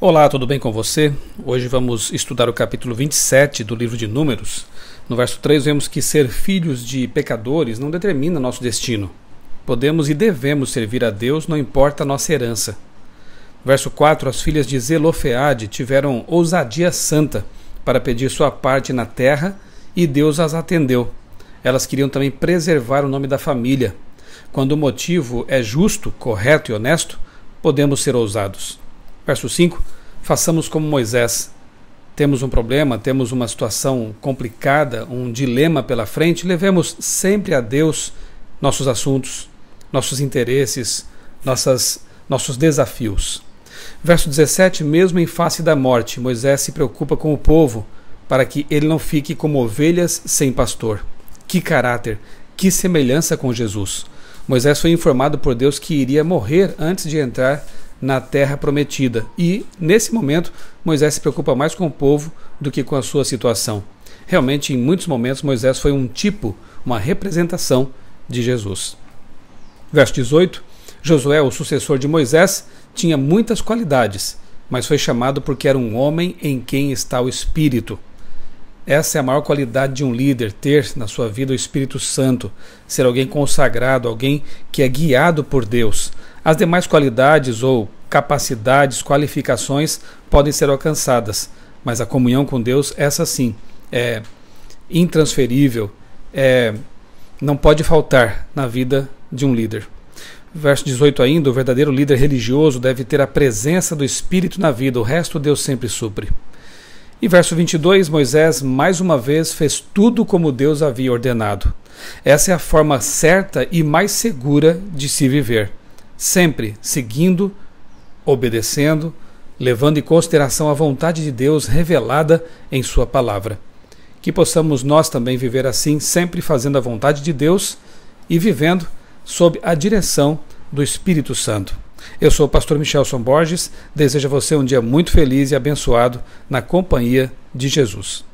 Olá, tudo bem com você? Hoje vamos estudar o capítulo 27 do livro de Números. No verso 3, vemos que ser filhos de pecadores não determina nosso destino. Podemos e devemos servir a Deus, não importa a nossa herança. Verso 4, as filhas de Zelofeade tiveram ousadia santa para pedir sua parte na terra e Deus as atendeu. Elas queriam também preservar o nome da família. Quando o motivo é justo, correto e honesto, podemos ser ousados. Verso 5: Façamos como Moisés. Temos um problema, temos uma situação complicada, um dilema pela frente, levemos sempre a Deus nossos assuntos, nossos interesses, nossas, nossos desafios. Verso 17: Mesmo em face da morte, Moisés se preocupa com o povo para que ele não fique como ovelhas sem pastor. Que caráter, que semelhança com Jesus! Moisés foi informado por Deus que iria morrer antes de entrar na terra prometida. E, nesse momento, Moisés se preocupa mais com o povo do que com a sua situação. Realmente, em muitos momentos, Moisés foi um tipo, uma representação de Jesus. Verso 18: Josué, o sucessor de Moisés, tinha muitas qualidades, mas foi chamado porque era um homem em quem está o Espírito. Essa é a maior qualidade de um líder, ter na sua vida o Espírito Santo, ser alguém consagrado, alguém que é guiado por Deus. As demais qualidades ou capacidades, qualificações podem ser alcançadas, mas a comunhão com Deus, essa sim, é intransferível, é, não pode faltar na vida de um líder. Verso 18 ainda, o verdadeiro líder religioso deve ter a presença do Espírito na vida, o resto Deus sempre supre. E verso 22, Moisés mais uma vez fez tudo como Deus havia ordenado. Essa é a forma certa e mais segura de se viver, sempre seguindo obedecendo, levando em consideração a vontade de Deus revelada em Sua palavra. Que possamos nós também viver assim, sempre fazendo a vontade de Deus e vivendo sob a direção do Espírito Santo. Eu sou o pastor Michelson Borges, desejo a você um dia muito feliz e abençoado na companhia de Jesus.